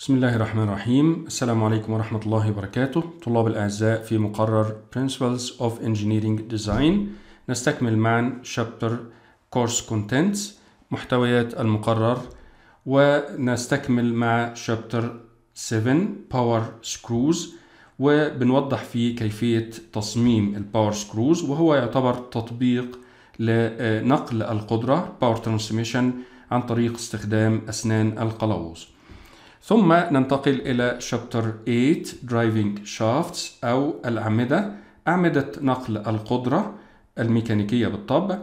بسم الله الرحمن الرحيم السلام عليكم ورحمة الله وبركاته طلاب الأعزاء في مقرر Principles of Engineering Design نستكمل معا Chapter Course Contents محتويات المقرر ونستكمل مع Chapter 7 Power Screws وبنوضح فيه كيفية تصميم الباور سكروز وهو يعتبر تطبيق لنقل القدرة Power Transmission عن طريق استخدام أسنان القلاووز ثم ننتقل إلى شابتر 8 Driving Shafts أو الأعمدة أعمدة نقل القدرة الميكانيكية بالطبع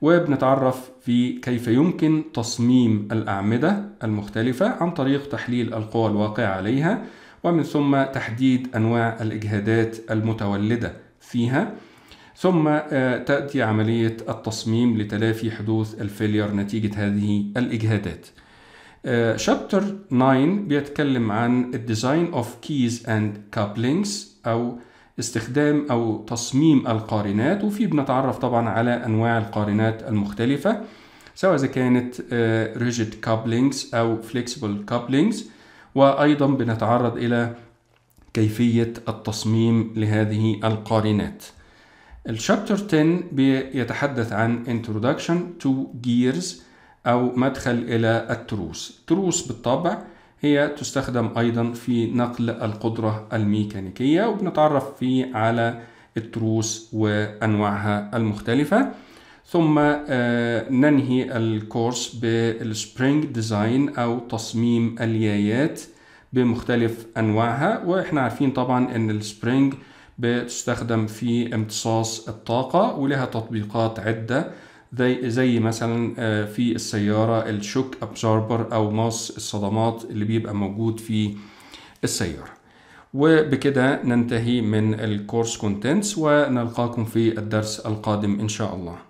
وبنتعرف في كيف يمكن تصميم الأعمدة المختلفة عن طريق تحليل القوى الواقعة عليها ومن ثم تحديد أنواع الإجهادات المتولدة فيها ثم آه، تأتي عملية التصميم لتلافي حدوث الفيلير نتيجة هذه الإجهادات شابتر آه، 9 بيتكلم عن الديزاين اوف كيز اند كابلينجز او استخدام او تصميم القارنات وفي بنتعرف طبعا على انواع القارنات المختلفه سواء اذا كانت ريجيد آه، كابلينجز او فليكسبل كابلينجز وايضا بنتعرض الى كيفيه التصميم لهذه القارنات الشابتر 10 بيتحدث عن introduction to gears أو مدخل إلى التروس تروس بالطبع هي تستخدم أيضا في نقل القدرة الميكانيكية وبنتعرف فيه على التروس وأنواعها المختلفة ثم آه، ننهي الكورس بالسبرينج ديزاين أو تصميم اليايات بمختلف أنواعها وإحنا عارفين طبعا أن السبرينج بتستخدم في امتصاص الطاقة ولها تطبيقات عدة زي زي مثلا آه، في السياره الشوك ابزوربر او ماس الصدمات اللي بيبقى موجود في السياره وبكده ننتهي من الكورس كونتنتس ونلقاكم في الدرس القادم ان شاء الله